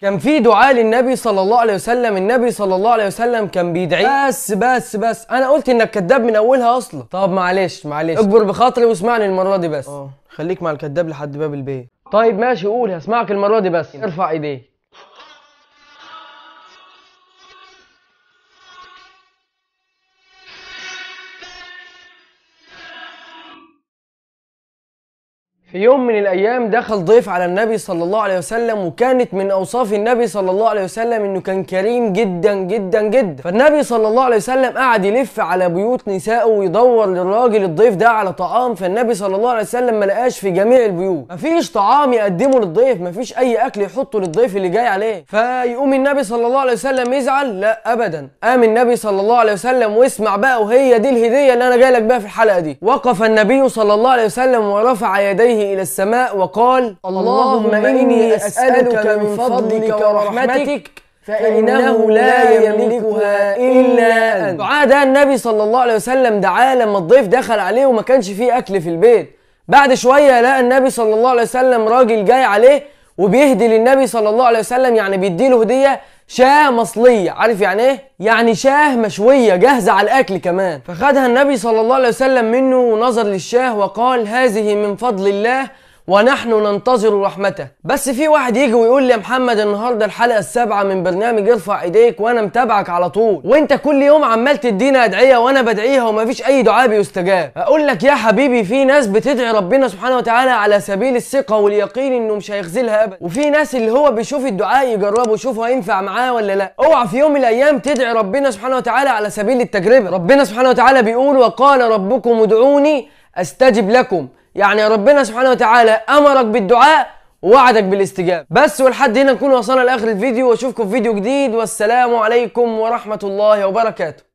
كان في دعاء للنبي صلى الله عليه وسلم النبي صلى الله عليه وسلم كان بيدعي بس بس بس انا قلت انك كذاب من اولها اصلا طب معلش معلش اكبر بخاطري واسمعني المره دي بس اه خليك مع الكذاب لحد باب البيت طيب ماشي قول هسمعك المره دي بس ارفع ايديك في يوم من الايام دخل ضيف على النبي صلى الله عليه وسلم وكانت من اوصاف النبي صلى الله عليه وسلم انه كان كريم جدا جدا جدا فالنبي صلى الله عليه وسلم قعد يلف على بيوت نسائه ويدور للراجل الضيف ده على طعام فالنبي صلى الله عليه وسلم ما لقاش في جميع البيوت مفيش طعام يقدمه للضيف مفيش اي اكل يحطه للضيف اللي جاي عليه فيقوم النبي صلى الله عليه وسلم يزعل لا ابدا قام النبي صلى الله عليه وسلم واسمع بقى وهي دي الهديه اللي انا جاي لك بيها في الحلقه دي وقف النبي صلى الله عليه وسلم ورفع يديه إلى السماء وقال اللهم إني أسألك من فضلك ورحمتك فإنه لا يملكها إلا أنت دعاء ده النبي صلى الله عليه وسلم دعاه لما الضيف دخل عليه وما كانش فيه أكل في البيت بعد شوية لقى النبي صلى الله عليه وسلم راجل جاي عليه وبيهدي للنبي صلى الله عليه وسلم يعني بيديله هدية شاه مصلية عارف يعني ايه؟ يعني شاه مشوية جاهزة على الأكل كمان فخدها النبي صلى الله عليه وسلم منه ونظر للشاه وقال هذه من فضل الله ونحن ننتظر رحمته بس في واحد يجي ويقول لي يا محمد النهارده الحلقه السابعه من برنامج ارفع ايديك وانا متابعك على طول وانت كل يوم عمال تدينا ادعيه وانا بدعيها ومفيش اي دعاء بيستجاب اقول لك يا حبيبي في ناس بتدعي ربنا سبحانه وتعالى على سبيل الثقه واليقين انه مش هيخذلها ابدا وفي ناس اللي هو بيشوف الدعاء يجربه يشوفه هينفع معاه ولا لا اوعى في يوم من الايام تدعي ربنا سبحانه وتعالى على سبيل التجربه ربنا سبحانه وتعالى بيقول وقال ربكم ادعوني استجب لكم يعني ربنا سبحانه وتعالى امرك بالدعاء ووعدك بالاستجابه بس ولحد هنا نكون وصلنا لاخر الفيديو واشوفكم في فيديو جديد والسلام عليكم ورحمه الله وبركاته